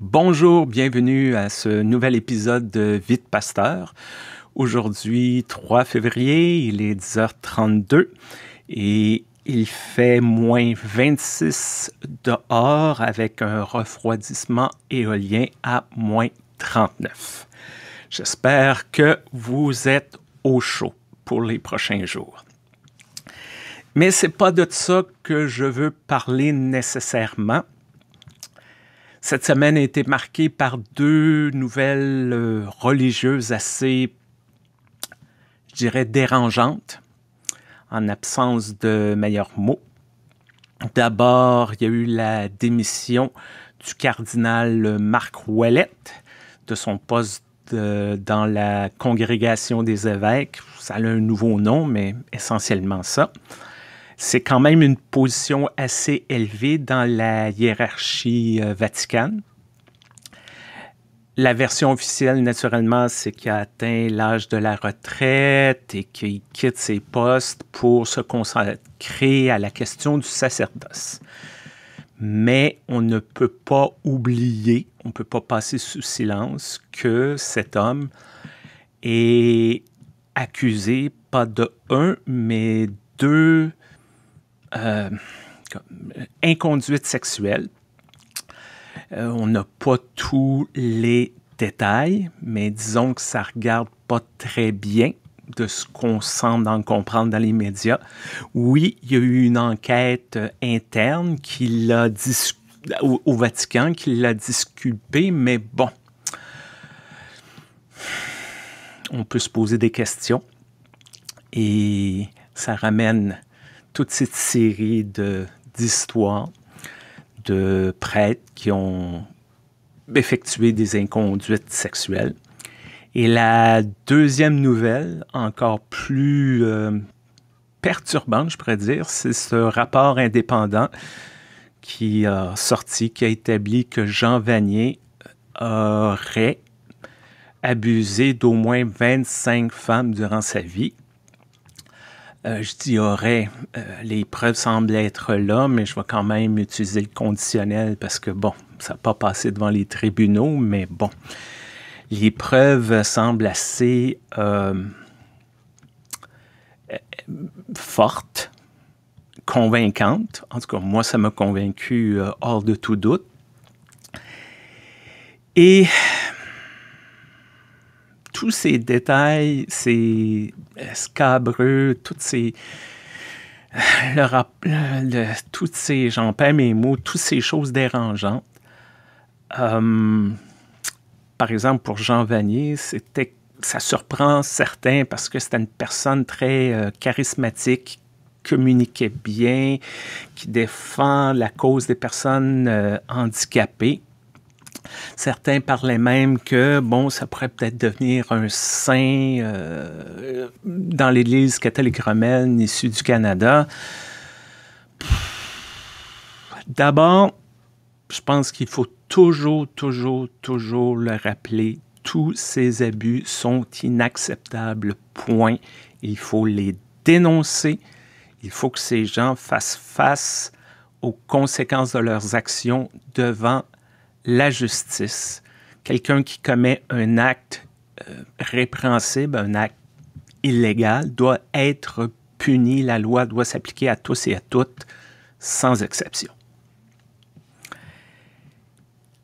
Bonjour, bienvenue à ce nouvel épisode de Vite Pasteur. Aujourd'hui, 3 février, il est 10h32 et il fait moins 26 dehors avec un refroidissement éolien à moins 39. J'espère que vous êtes au chaud pour les prochains jours. Mais c'est pas de ça que je veux parler nécessairement. Cette semaine a été marquée par deux nouvelles euh, religieuses assez, je dirais, dérangeantes, en absence de meilleurs mots. D'abord, il y a eu la démission du cardinal Marc Ouellette de son poste euh, dans la congrégation des évêques. Ça a un nouveau nom, mais essentiellement ça c'est quand même une position assez élevée dans la hiérarchie euh, vaticane. La version officielle, naturellement, c'est qu'il a atteint l'âge de la retraite et qu'il quitte ses postes pour se consacrer à la question du sacerdoce. Mais on ne peut pas oublier, on ne peut pas passer sous silence que cet homme est accusé pas de un, mais deux euh, euh, inconduite sexuelle. Euh, on n'a pas tous les détails, mais disons que ça regarde pas très bien de ce qu'on semble en comprendre dans les médias. Oui, il y a eu une enquête interne qui l'a au, Vatican qui l'a disculpé, mais bon, on peut se poser des questions et ça ramène toute cette série d'histoires de, prêtres qui ont effectué des inconduites sexuelles. Et la deuxième nouvelle, encore plus euh, perturbante, je pourrais dire, c'est ce rapport indépendant qui a sorti, qui a établi que Jean Vanier aurait abusé d'au moins 25 femmes durant sa vie euh, je dis aurait. Euh, les preuves semblent être là, mais je vais quand même utiliser le conditionnel parce que, bon, ça n'a pas passé devant les tribunaux, mais bon. Les preuves semblent assez euh, fortes, convaincantes. En tout cas, moi, ça m'a convaincu hors de tout doute. Et tous ces détails, ces scabreux, toutes ces. Le rap, toutes ces, mes mots, toutes ces choses dérangeantes. Euh, par exemple, pour Jean Vanier, c'était, ça surprend certains parce que c'était une personne très euh, charismatique, communiquait bien, qui défend la cause des personnes euh, handicapées. Certains parlaient même que, bon, ça pourrait peut-être devenir un saint euh, dans l'Église catholique romaine issue du Canada. D'abord, je pense qu'il faut toujours, toujours, toujours le rappeler. Tous ces abus sont inacceptables, point. Il faut les dénoncer. Il faut que ces gens fassent face aux conséquences de leurs actions devant la justice. Quelqu'un qui commet un acte euh, répréhensible, un acte illégal, doit être puni. La loi doit s'appliquer à tous et à toutes, sans exception.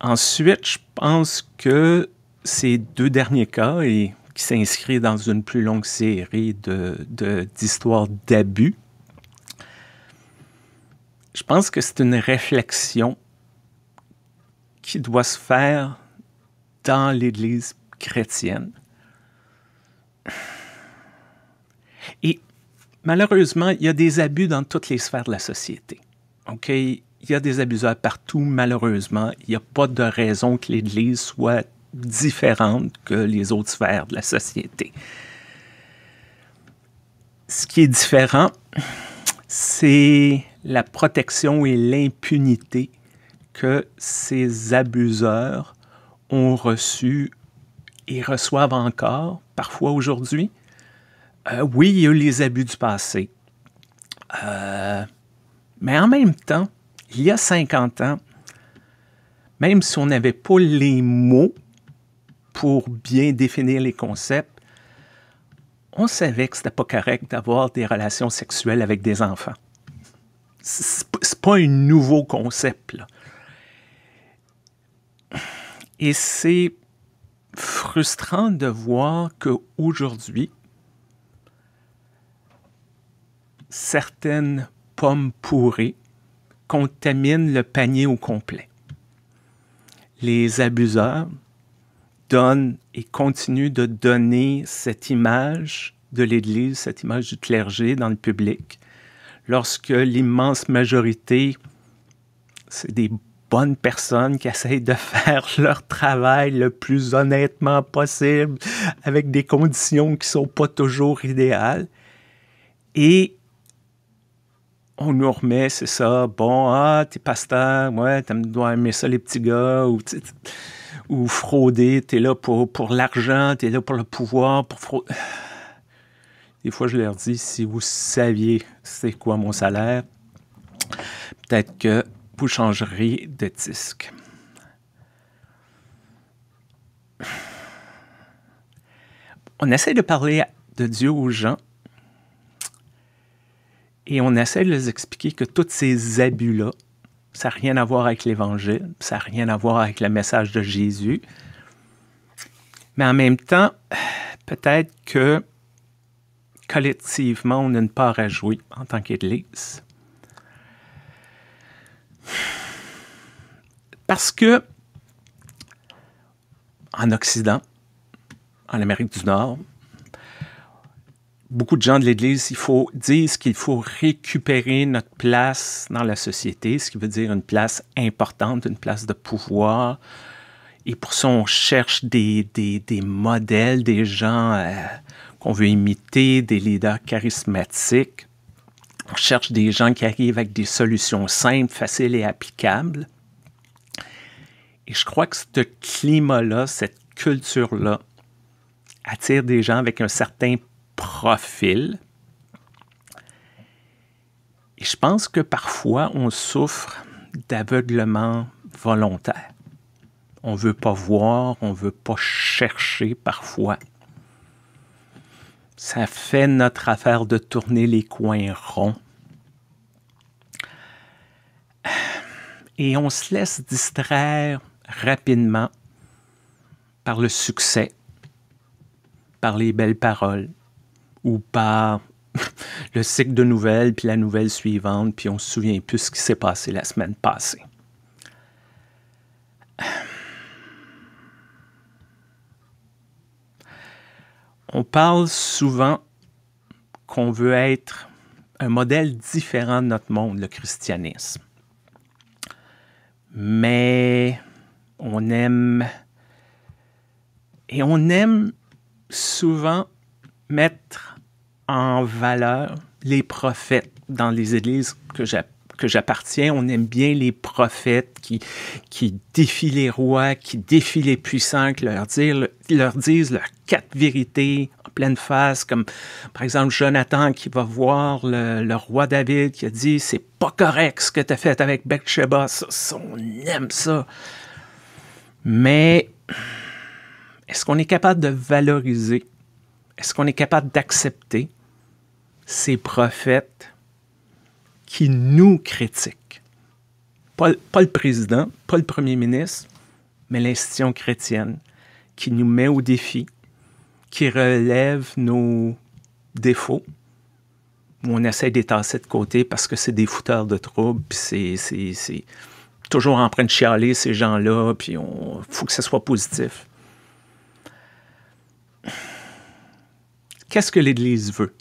Ensuite, je pense que ces deux derniers cas, et qui s'inscrit dans une plus longue série d'histoires de, d'histoires d'abus, je pense que c'est une réflexion qui doit se faire dans l'Église chrétienne. Et malheureusement, il y a des abus dans toutes les sphères de la société. OK? Il y a des abuseurs partout, malheureusement. Il n'y a pas de raison que l'Église soit différente que les autres sphères de la société. Ce qui est différent, c'est la protection et l'impunité que ces abuseurs ont reçu et reçoivent encore, parfois aujourd'hui. Euh, oui, il y a eu les abus du passé. Euh, mais en même temps, il y a 50 ans, même si on n'avait pas les mots pour bien définir les concepts, on savait que ce n'était pas correct d'avoir des relations sexuelles avec des enfants. Ce n'est pas un nouveau concept. Et c'est frustrant de voir qu'aujourd'hui, certaines pommes pourries contaminent le panier au complet. Les abuseurs donnent et continuent de donner cette image de l'Église, cette image du clergé dans le public, lorsque l'immense majorité, c'est des bonnes personnes qui essayent de faire leur travail le plus honnêtement possible, avec des conditions qui sont pas toujours idéales. Et on nous remet, c'est ça, bon, ah, t'es pasteur, ouais, tu dois aimer ça les petits gars, ou, ou frauder, t'es là pour, pour l'argent, t'es là pour le pouvoir, pour frauder. Des fois, je leur dis, si vous saviez c'est quoi mon salaire, peut-être que changerez de disques. On essaie de parler de Dieu aux gens et on essaie de les expliquer que tous ces abus-là, ça n'a rien à voir avec l'Évangile, ça n'a rien à voir avec le message de Jésus. Mais en même temps, peut-être que collectivement, on a une part à jouer en tant qu'Église. Parce que en Occident, en Amérique du Nord, beaucoup de gens de l'Église il faut, disent qu'il faut récupérer notre place dans la société, ce qui veut dire une place importante, une place de pouvoir. Et pour ça, on cherche des, modèles, des gens euh, qu'on veut imiter, des leaders charismatiques. On cherche des gens qui arrivent avec des solutions simples, faciles et applicables. Et je crois que ce climat-là, cette culture-là, attire des gens avec un certain profil. Et je pense que parfois, on souffre d'aveuglement volontaire. On ne veut pas voir, on ne veut pas chercher parfois ça fait notre affaire de tourner les coins ronds. Et on se laisse distraire rapidement par le succès, par les belles paroles ou par le cycle de nouvelles, puis la nouvelle suivante, puis on se souvient plus ce qui s'est passé la semaine passée. On parle souvent qu'on veut être un modèle différent de notre monde, le christianisme. Mais on aime et on aime souvent mettre en valeur les prophètes dans les églises que j'appelle que j'appartiens, on aime bien les prophètes qui, qui défient les rois, qui défient les puissants, qui leur, dire, leur disent leurs quatre vérités en pleine face, comme par exemple Jonathan qui va voir le, roi David qui a dit c'est pas correct ce que tu as fait avec Bathsheba, on aime ça. Mais est-ce qu'on est capable de valoriser, est-ce qu'on est capable d'accepter ces prophètes qui nous critiquent. Pas, le président, pas le premier ministre, mais l'institution chrétienne qui nous met au défi, qui relève nos défauts, où on essaie d'étasser de côté parce que c'est des fouteurs de troubles, puis c'est toujours en train de chialer ces gens-là, puis on faut que ce soit positif. Qu'est-ce que l'Église veut?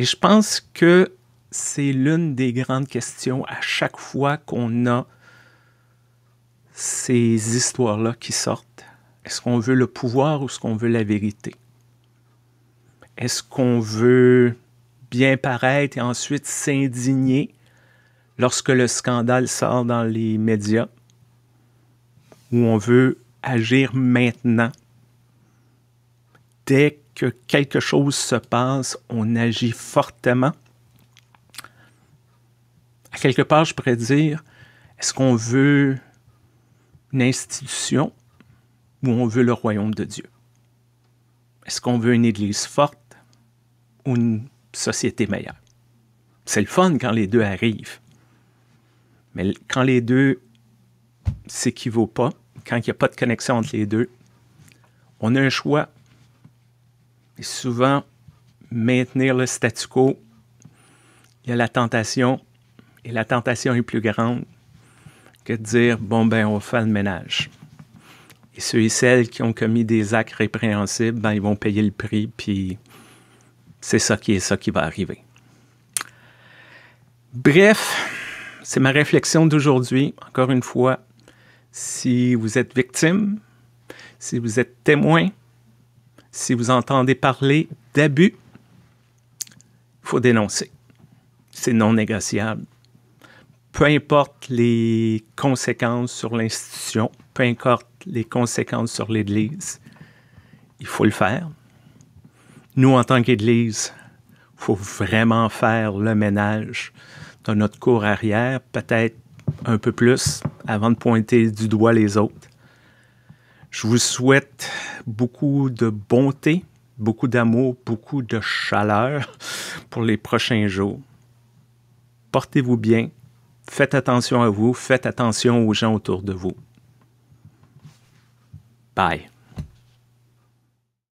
Et je pense que c'est l'une des grandes questions à chaque fois qu'on a ces histoires-là qui sortent. Est-ce qu'on veut le pouvoir ou est-ce qu'on veut la vérité? Est-ce qu'on veut bien paraître et ensuite s'indigner lorsque le scandale sort dans les médias? Ou on veut agir maintenant? Dès que quelque chose se passe, on agit fortement quelque part, je pourrais dire, est-ce qu'on veut une institution ou on veut le royaume de Dieu? Est-ce qu'on veut une Église forte ou une société meilleure? C'est le fun quand les deux arrivent. Mais quand les deux s'équivaut pas, quand il n'y a pas de connexion entre les deux, on a un choix. Et souvent, maintenir le statu quo, il y a la tentation et la tentation est plus grande que de dire, bon, ben, on va faire le ménage. Et ceux et celles qui ont commis des actes répréhensibles, ben, ils vont payer le prix, puis c'est ça qui est ça qui va arriver. Bref, c'est ma réflexion d'aujourd'hui. Encore une fois, si vous êtes victime, si vous êtes témoin, si vous entendez parler d'abus, il faut dénoncer. C'est non négociable peu importe les conséquences sur l'institution, peu importe les conséquences sur l'Église, il faut le faire. Nous, en tant qu'Église, il faut vraiment faire le ménage dans notre cours arrière, peut-être un peu plus, avant de pointer du doigt les autres. Je vous souhaite beaucoup de bonté, beaucoup d'amour, beaucoup de chaleur pour les prochains jours. Portez-vous bien. Faites attention à vous, faites attention aux gens autour de vous. Bye.